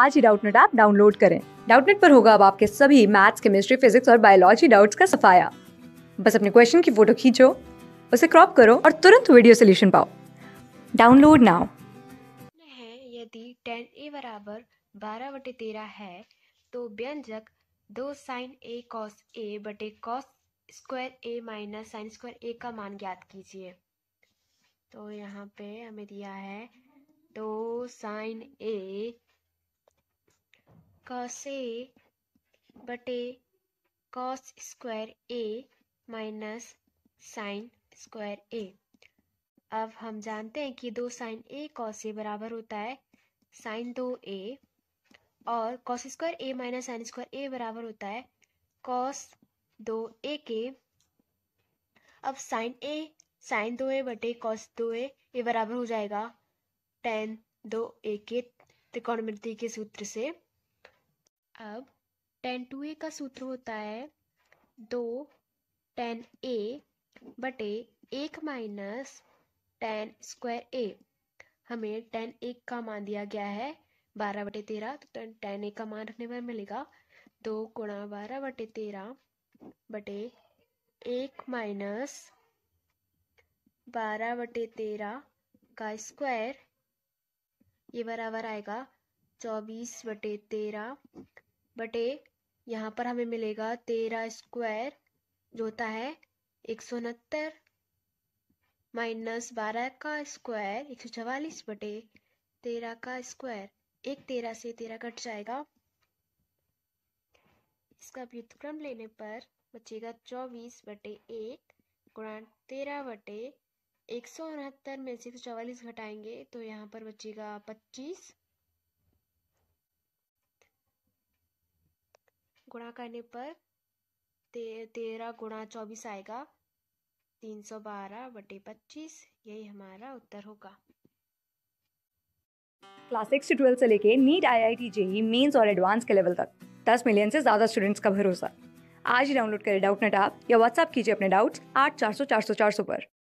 आज ही Doubtnut app download करें डाउटनेट पर होगा अब आपके सभी मैथ्स केमिस्ट्री फिजिक्स और बायोलॉजी डाउट्स का सफाया बस अपने क्वेश्चन की फोटो खींचो उसे क्रॉप करो और तुरंत वीडियो सोल्यूशन पाओ डाउनलोड नाउ यदि टेन ए बराबर बारह बटे तेरह है तो व्यंजक दो साइन ए कॉस ए बटे cos square A minus sine square A का मान ज्ञात कीजिए तो यहाँ पे हमें दिया है दो साइन ए कॉस ए बटे cos square A minus sine square A अब हम जानते हैं कि दो साइन ए कॉस ए बराबर होता है साइन दो ए और cos square A minus sine square A बराबर होता है कॉस दो ए के अब साइन ए साइन दो ए बटे कॉस दो ए ये बराबर हो जाएगा टेन दो ए के त्रिकोणमिति के सूत्र से अब टेन टू ए का सूत्र होता है दो टेन ए बटे एक माइनस टेन स्क्वायर ए हमें टेन ए का मान दिया गया है बारह बटे तेरह तो टेन ए का मान रखने पर मिलेगा दो गुणा बारह बटे तेरह बटे एक माइनस बारह बटे तेरह का स्क्वायर ये बराबर आएगा चौबीस बटे तेरह बटे यहाँ पर हमें मिलेगा तेरह स्क्वायर जो होता है एक सौ उनहत्तर माइनस बारह का स्क्वायर एक सौ चवालीस बटे तेरह का स्क्वायर एक तेरह से तेरह कट जाएगा इसका व्युतक्रम लेने पर बचेगा चौबीस बटे एक गुणा तेरह बटे एक सौ उनहत्तर में से एक सौ चवालीस घटाएंगे तो यहाँ पर बचेगा पच्चीस गुणा करने पर ते, तेरह गुणा चौबीस आएगा तीन सौ बारह बटे पच्चीस यही हमारा उत्तर होगा क्लास सिक्स से ट्वेल्थ से लेके NEET I I T JEE mains और एडवांस के लेवल तक दस मिलियन से ज़्यादा स्टूडेंट्स का भरोसा आज ही डाउनलोड करें डाउट नेट आप या व्हाट्सअप कीजिए अपने डाउट्स आठ चार सौ चार सौ चार सौ पर